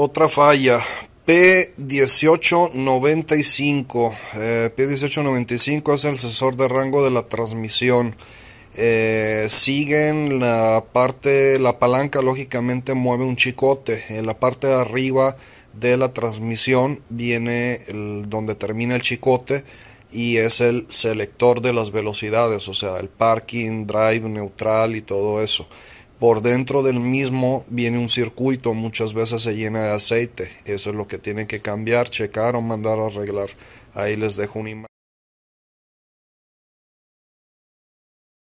Otra falla, P1895. Eh, P1895 es el sensor de rango de la transmisión. Eh, siguen la parte, la palanca lógicamente mueve un chicote. En la parte de arriba de la transmisión viene donde termina el chicote y es el selector de las velocidades, o sea, el parking, drive, neutral y todo eso. Por dentro del mismo viene un circuito, muchas veces se llena de aceite. Eso es lo que tienen que cambiar, checar o mandar a arreglar. Ahí les dejo una imagen.